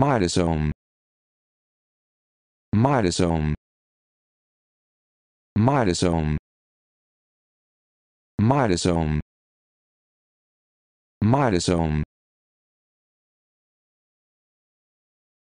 Mitosome. Mitosome. Mitosome. Mitosome. Mitosome.